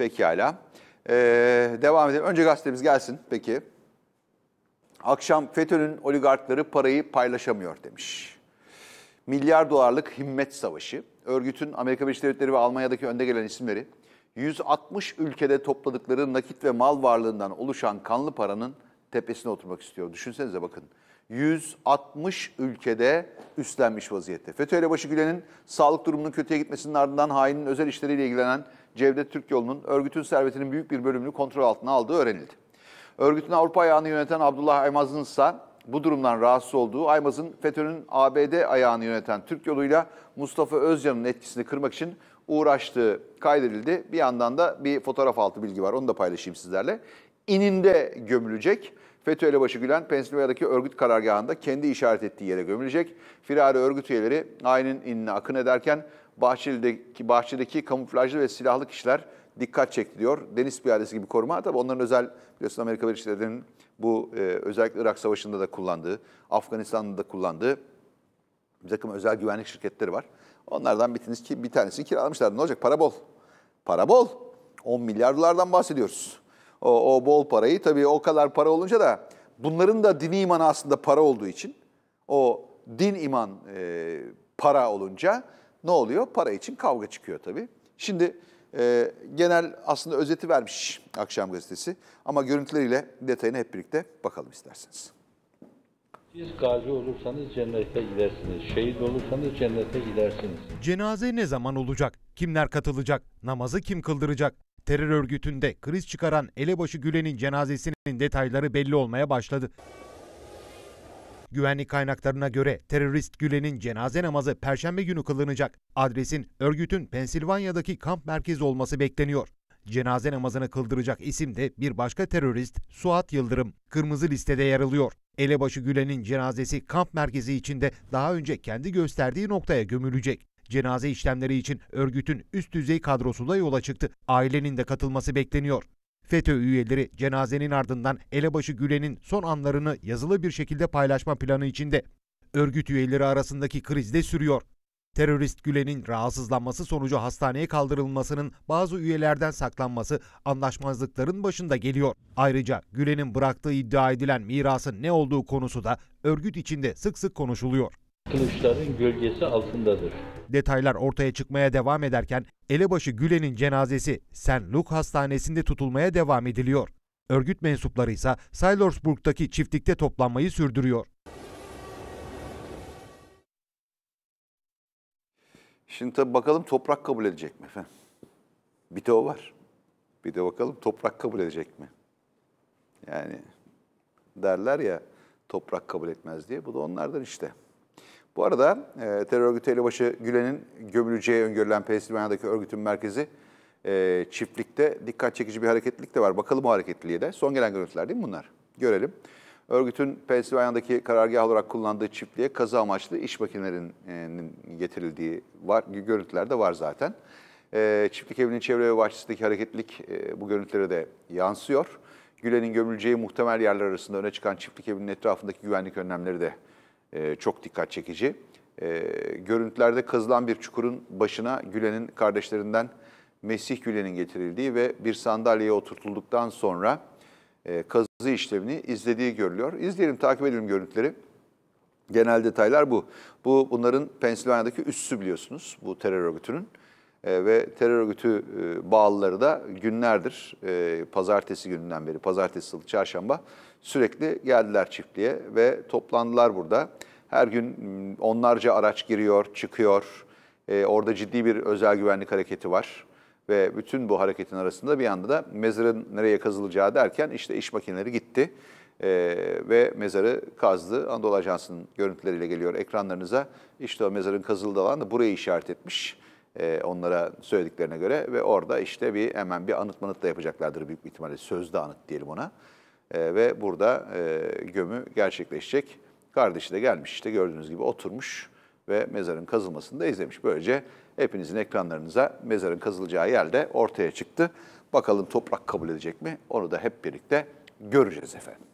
Pekala. Ee, devam edelim. Önce gazetemiz gelsin. Peki. Akşam FETÖ'nün oligarkları parayı paylaşamıyor demiş. Milyar dolarlık himmet savaşı. Örgütün Amerika Birleşik Devletleri ve Almanya'daki önde gelen isimleri 160 ülkede topladıkları nakit ve mal varlığından oluşan kanlı paranın tepesine oturmak istiyor. Düşünsenize bakın. 160 ülkede üstlenmiş vaziyette. FETÖ başı Gülen'in sağlık durumunun kötüye gitmesinin ardından hainin özel işleriyle ilgilenen Cevdet Türk yolunun örgütün servetinin büyük bir bölümünü kontrol altına aldığı öğrenildi. Örgütün Avrupa ayağını yöneten Abdullah Aymaz'ın ise bu durumdan rahatsız olduğu Aymaz'ın FETÖ'nün ABD ayağını yöneten Türk yoluyla Mustafa Özcan'ın etkisini kırmak için uğraştığı kaydedildi. Bir yandan da bir fotoğraf altı bilgi var onu da paylaşayım sizlerle. İninde gömülecek. FETÖ elebaşı Gülen, Pensilvanya'daki örgüt karargahında kendi işaret ettiği yere gömülecek. Firari örgüt üyeleri aynen inine akın ederken bahçedeki bahçedeki kamuflajlı ve silahlı kişiler dikkat çekti diyor. Deniz piyadesi gibi koruma. Tabi onların özel biliyorsun Amerika Birleşik Devletleri'nin bu e, özellikle Irak Savaşı'nda da kullandığı, Afganistan'da da kullandığı bir takım özel güvenlik şirketleri var. Onlardan bitiniz ki bir tanesini kiralamışlar. Ne olacak? Para bol. Para bol. 10 milyar dolardan bahsediyoruz o, o bol parayı. Tabii o kadar para olunca da bunların da dini imanı aslında para olduğu için o din iman e, para olunca ne oluyor? Para için kavga çıkıyor tabii. Şimdi e, genel aslında özeti vermiş akşam gazetesi ama görüntüleriyle detayına hep birlikte bakalım isterseniz. Siz gazi olursanız cennete gidersiniz. Şehit olursanız cennete gidersiniz. Cenaze ne zaman olacak? Kimler katılacak? Namazı kim kıldıracak? terör örgütünde kriz çıkaran elebaşı Gülen'in cenazesinin detayları belli olmaya başladı. Güvenlik kaynaklarına göre terörist Gülen'in cenaze namazı perşembe günü kılınacak. Adresin örgütün Pensilvanya'daki kamp merkezi olması bekleniyor. Cenaze namazını kıldıracak isim de bir başka terörist Suat Yıldırım. Kırmızı listede yer alıyor. Elebaşı Gülen'in cenazesi kamp merkezi içinde daha önce kendi gösterdiği noktaya gömülecek. Cenaze işlemleri için örgütün üst düzey kadrosuyla yola çıktı. Ailenin de katılması bekleniyor. FETÖ üyeleri cenazenin ardından elebaşı Gülen'in son anlarını yazılı bir şekilde paylaşma planı içinde. Örgüt üyeleri arasındaki kriz de sürüyor. Terörist Gülen'in rahatsızlanması sonucu hastaneye kaldırılmasının bazı üyelerden saklanması anlaşmazlıkların başında geliyor. Ayrıca Gülen'in bıraktığı iddia edilen mirasın ne olduğu konusu da örgüt içinde sık sık konuşuluyor kılıçların gölgesi altındadır. Detaylar ortaya çıkmaya devam ederken elebaşı Gülen'in cenazesi St. Luke Hastanesi'nde tutulmaya devam ediliyor. Örgüt mensupları ise Sailorsburg'daki çiftlikte toplanmayı sürdürüyor. Şimdi tabii bakalım toprak kabul edecek mi efendim? Bir de o var. Bir de bakalım toprak kabul edecek mi? Yani derler ya toprak kabul etmez diye. Bu da onlardan işte. Bu arada e, terör örgütü elebaşı Gülen'in gömüleceği öngörülen Pensilvanya'daki örgütün merkezi e, çiftlikte dikkat çekici bir hareketlilik de var. Bakalım o hareketliliğe de. Son gelen görüntüler değil mi bunlar? Görelim. Örgütün Pensilvanya'daki karargah olarak kullandığı çiftliğe kazı amaçlı iş makinelerinin getirildiği var, görüntüler de var zaten. E, çiftlik evinin çevre ve bahçesindeki hareketlilik e, bu görüntülere de yansıyor. Gülen'in gömüleceği muhtemel yerler arasında öne çıkan çiftlik evinin etrafındaki güvenlik önlemleri de e, çok dikkat çekici. E, görüntülerde kazılan bir çukurun başına Gülen'in kardeşlerinden Mesih Gülen'in getirildiği ve bir sandalyeye oturtulduktan sonra e, kazı işlemini izlediği görülüyor. İzleyelim, takip edelim görüntüleri. Genel detaylar bu. Bu bunların Pensilvanya'daki üssü biliyorsunuz bu terör örgütünün. E, ve terör örgütü e, bağlıları da günlerdir, e, pazartesi gününden beri, pazartesi, salı, çarşamba Sürekli geldiler çiftliğe ve toplandılar burada. Her gün onlarca araç giriyor, çıkıyor. Ee, orada ciddi bir özel güvenlik hareketi var. Ve bütün bu hareketin arasında bir anda da mezarın nereye kazılacağı derken işte iş makineleri gitti. Ee, ve mezarı kazdı. Anadolu Ajansı'nın görüntüleriyle geliyor ekranlarınıza. İşte o mezarın kazıldığı alan da burayı işaret etmiş e, onlara söylediklerine göre. Ve orada işte bir hemen bir anıt manıt da yapacaklardır büyük bir ihtimalle. Sözde anıt diyelim ona. E, ve burada e, gömü gerçekleşecek. Kardeşi de gelmiş işte gördüğünüz gibi oturmuş ve mezarın kazılmasını da izlemiş. Böylece hepinizin ekranlarınıza mezarın kazılacağı yerde ortaya çıktı. Bakalım toprak kabul edecek mi? Onu da hep birlikte göreceğiz efendim.